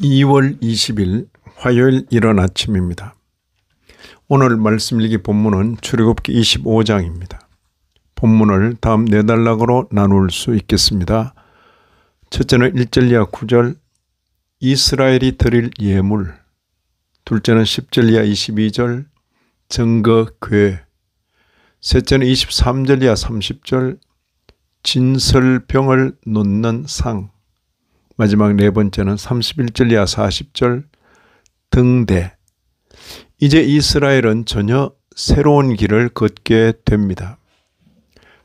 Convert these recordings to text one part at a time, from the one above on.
2월 20일 화요일 이른 아침입니다. 오늘 말씀 읽기 본문은 출애굽기 25장입니다. 본문을 다음 네 단락으로 나눌 수 있겠습니다. 첫째는 1절 이하 9절 이스라엘이 드릴 예물 둘째는 10절 이하 22절 증거 괴 셋째는 23절 이하 30절 진설병을 놓는 상 마지막 네 번째는 31절 이하 40절 등대. 이제 이스라엘은 전혀 새로운 길을 걷게 됩니다.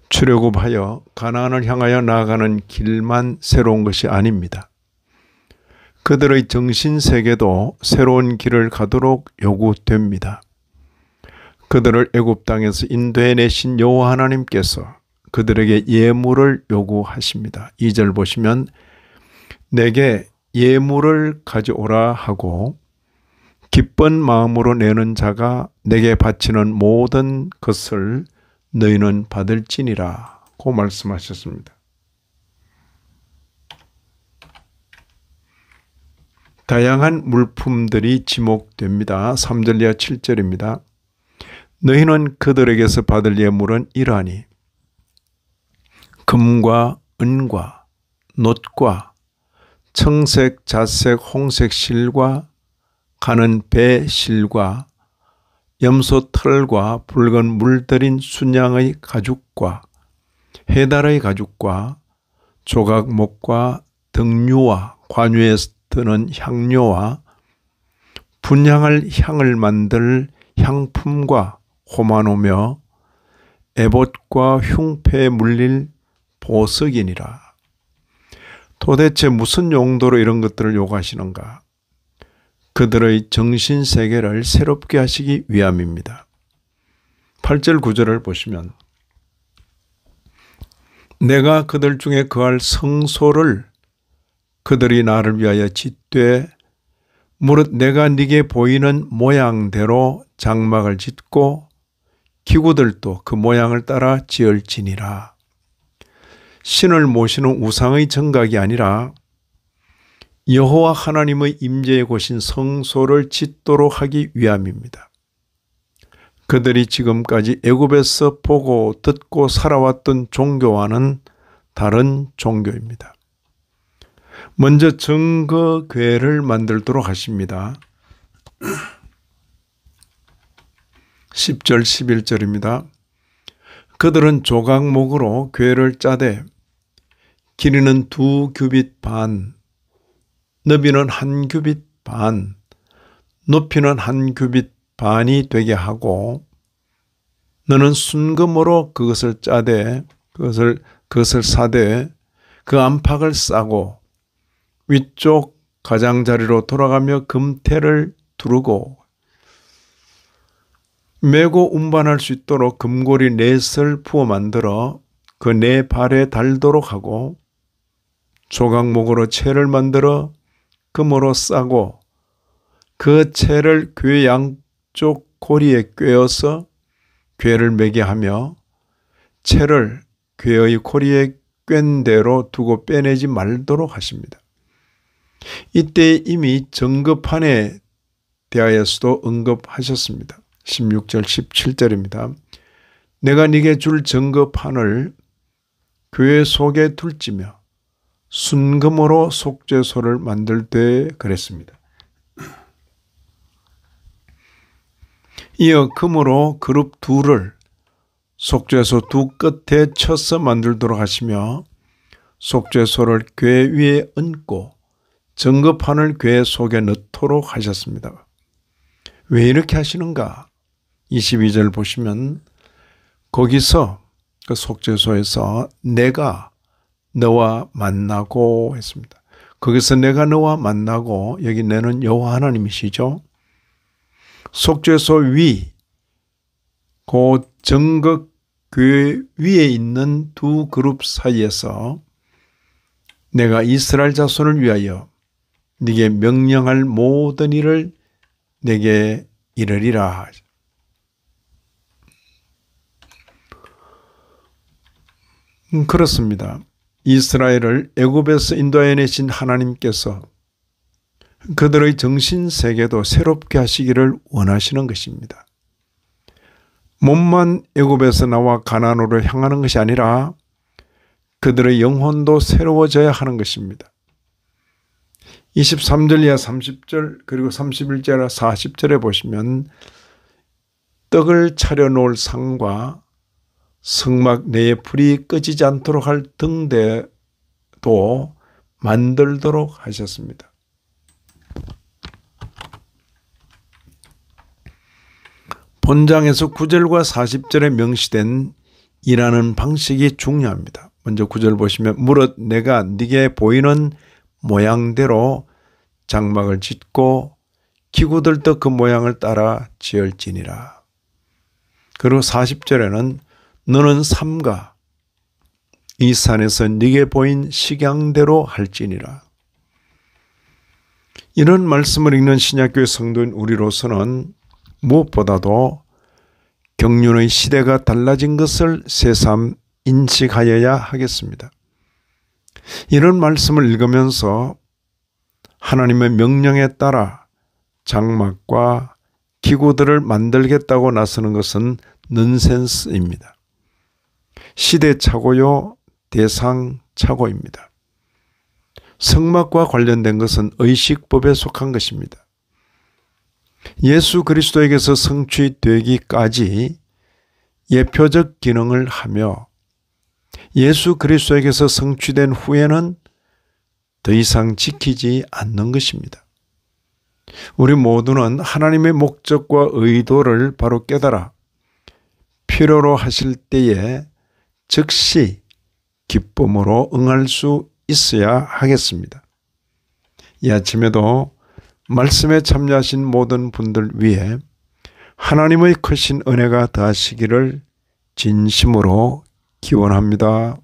출애굽하여 가나안을 향하여 나아가는 길만 새로운 것이 아닙니다. 그들의 정신 세계도 새로운 길을 가도록 요구됩니다. 그들을 애굽 땅에서 인도해 내신 여호와 하나님께서 그들에게 예물을 요구하십니다. 2절 보시면 내게 예물을 가져오라 하고 기쁜 마음으로 내는 자가 내게 바치는 모든 것을 너희는 받을지니라고 말씀하셨습니다. 다양한 물품들이 지목됩니다. 3절 이하 7절입니다. 너희는 그들에게서 받을 예물은 이러하니 금과 은과 놋과 청색, 자색, 홍색 실과 가는 배 실과 염소 털과 붉은 물들인 순양의 가죽과 해달의 가죽과 조각목과 등류와 관유에 드는 향료와 분양할 향을 만들 향품과 호만오며 에봇과 흉패에 물릴 보석이니라. 도대체 무슨 용도로 이런 것들을 요구하시는가? 그들의 정신 세계를 새롭게 하시기 위함입니다. 8절 9절을 보시면 내가 그들 중에 그할 성소를 그들이 나를 위하여 짓되 무릇 내가 네게 보이는 모양대로 장막을 짓고 기구들도 그 모양을 따라 지을지니라. 신을 모시는 우상의 정각이 아니라 여호와 하나님의 임재의 곳인 성소를 짓도록 하기 위함입니다. 그들이 지금까지 애굽에서 보고 듣고 살아왔던 종교와는 다른 종교입니다. 먼저 증거괴를 만들도록 하십니다. 10절 11절입니다. 그들은 조각목으로 괴를 짜되 길이는 두 규빗 반, 너비는 한 규빗 반, 높이는 한 규빗 반이 되게 하고 너는 순금으로 그것을 짜되 그것을 그것을 사되 그 안팎을 싸고 위쪽 가장자리로 돌아가며 금태를 두르고 메고 운반할 수 있도록 금고리 넷을 부어 만들어 그 네 발에 달도록 하고 조각목으로 채를 만들어 금으로 싸고 그 채를 괴 양쪽 고리에 꿰어서 괴를 매게 하며 채를 괴의 고리에 꿰 대로 두고 빼내지 말도록 하십니다. 이때 이미 정급판에 대하여서도 언급하셨습니다. 16절 17절입니다. 내가 네게 줄 정급판을 교회 속에 둘지며 순금으로 속죄소를 만들 때 그랬습니다. 이어 금으로 그룹 둘을 속죄소 두 끝에 쳐서 만들도록 하시며 속죄소를 괴 위에 얹고 정거판을 괴 속에 넣도록 하셨습니다. 왜 이렇게 하시는가? 22절 보시면 거기서 그 속죄소에서 내가 너와 만나고 했습니다. 거기서 내가 너와 만나고 여기 내는 여호와 하나님이시죠. 속죄소 위, 그 정극교회 위에 있는 두 그룹 사이에서 내가 이스라엘 자손을 위하여 네게 명령할 모든 일을 내게 이르리라. 음, 그렇습니다. 이스라엘을 애굽에서 인도해내신 하나님께서 그들의 정신 세계도 새롭게 하시기를 원하시는 것입니다. 몸만 애굽에서 나와 가나안으로 향하는 것이 아니라 그들의 영혼도 새로워져야 하는 것입니다. 23절 이하 30절 그리고 31절 이하 40절에 보시면 떡을 차려 놓을 상과 성막 내에 불이 꺼지지 않도록 할 등대도 만들도록 하셨습니다. 본장에서 9절과 40절에 명시된 일하는 방식이 중요합니다. 먼저 9절 보시면 무릇 내가 네게 보이는 모양대로 장막을 짓고 기구들도 그 모양을 따라 지을지니라. 그리고 40절에는 너는 삼가 이 산에서 네게 보인 식양대로 할지니라. 이런 말씀을 읽는 신약교회 성도인 우리로서는 무엇보다도 경륜의 시대가 달라진 것을 새삼 인식하여야 하겠습니다. 이런 말씀을 읽으면서 하나님의 명령에 따라 장막과 기구들을 만들겠다고 나서는 것은 넌센스입니다. 시대착오요 대상착오입니다. 성막과 관련된 것은 의식법에 속한 것입니다. 예수 그리스도에게서 성취되기까지 예표적 기능을 하며 예수 그리스도에게서 성취된 후에는 더 이상 지키지 않는 것입니다. 우리 모두는 하나님의 목적과 의도를 바로 깨달아 필요로 하실 때에 즉시 기쁨으로 응할 수 있어야 하겠습니다. 이 아침에도 말씀에 참여하신 모든 분들 위해 하나님의 크신 은혜가 다시기를 진심으로 기원합니다.